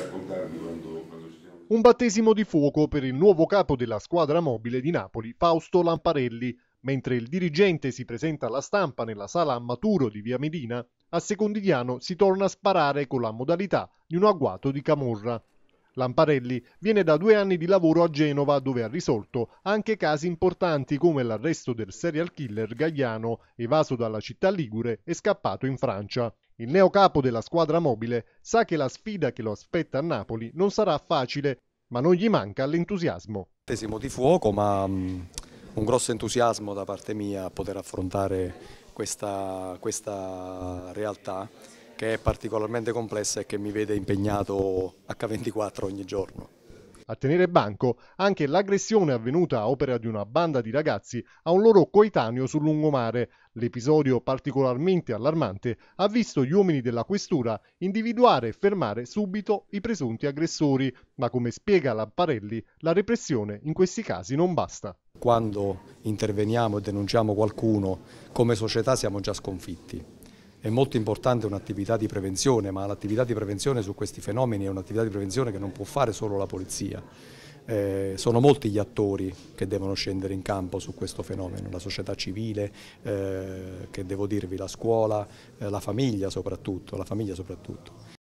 raccontarvi quando, quando ci siamo... Un battesimo di fuoco per il nuovo capo della squadra mobile di Napoli, Fausto Lamparelli, mentre il dirigente si presenta alla stampa nella sala a Maturo di Via Medina, a Secondigliano si torna a sparare con la modalità di un agguato di Camorra. Lamparelli viene da due anni di lavoro a Genova dove ha risolto anche casi importanti come l'arresto del serial killer Gagliano, evaso dalla città ligure e scappato in Francia. Il neocapo della squadra mobile sa che la sfida che lo aspetta a Napoli non sarà facile, ma non gli manca l'entusiasmo. Tesimo di fuoco, ma mm, un grosso entusiasmo da parte mia a poter affrontare questa, questa realtà che è particolarmente complessa e che mi vede impegnato H24 ogni giorno. A tenere banco anche l'aggressione avvenuta a opera di una banda di ragazzi a un loro coetaneo sul lungomare. L'episodio particolarmente allarmante ha visto gli uomini della questura individuare e fermare subito i presunti aggressori, ma come spiega Lamparelli, la repressione in questi casi non basta. Quando interveniamo e denunciamo qualcuno, come società siamo già sconfitti è molto importante un'attività di prevenzione, ma l'attività di prevenzione su questi fenomeni è un'attività di prevenzione che non può fare solo la polizia. Eh, sono molti gli attori che devono scendere in campo su questo fenomeno, la società civile, eh, che devo dirvi, la scuola, eh, la famiglia soprattutto. La famiglia soprattutto.